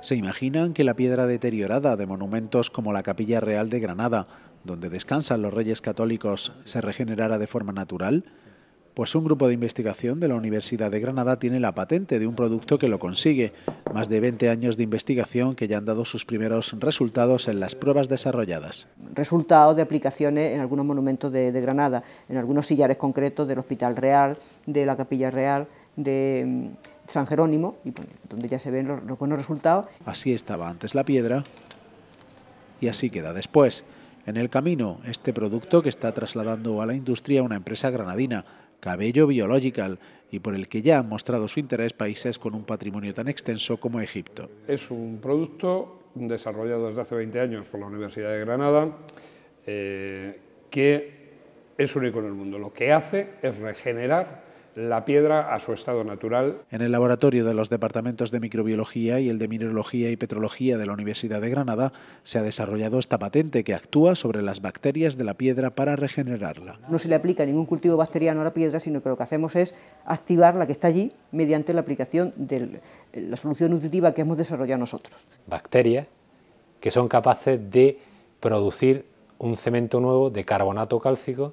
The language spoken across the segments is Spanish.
se imaginan que la piedra deteriorada de monumentos como la Capilla Real de Granada, donde descansan los reyes católicos, se regenerara de forma natural? Pues un grupo de investigación de la Universidad de Granada tiene la patente de un producto que lo consigue, más de 20 años de investigación que ya han dado sus primeros resultados en las pruebas desarrolladas. Resultados de aplicaciones en algunos monumentos de, de Granada, en algunos sillares concretos del Hospital Real, de la Capilla Real, de San Jerónimo, y donde ya se ven los, buenos resultados. Así estaba antes la piedra y así queda después. En el camino, este producto que está trasladando a la industria una empresa granadina, Cabello Biological, y por el que ya han mostrado su interés países con un patrimonio tan extenso como Egipto. Es un producto desarrollado desde hace 20 años por la Universidad de Granada, eh, que es único en el mundo. Lo que hace es regenerar la piedra a su estado natural. En el laboratorio de los departamentos de microbiología y el de mineralogía y petrología de la Universidad de Granada se ha desarrollado esta patente que actúa sobre las bacterias de la piedra para regenerarla. No se le aplica ningún cultivo bacteriano a la piedra, sino que lo que hacemos es activar la que está allí mediante la aplicación de la solución nutritiva que hemos desarrollado nosotros. Bacterias que son capaces de producir un cemento nuevo de carbonato cálcico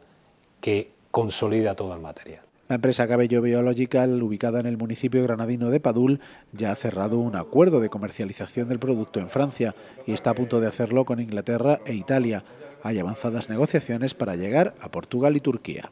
que consolida todo el material. La empresa Cabello Biological, ubicada en el municipio granadino de Padul, ya ha cerrado un acuerdo de comercialización del producto en Francia y está a punto de hacerlo con Inglaterra e Italia. Hay avanzadas negociaciones para llegar a Portugal y Turquía.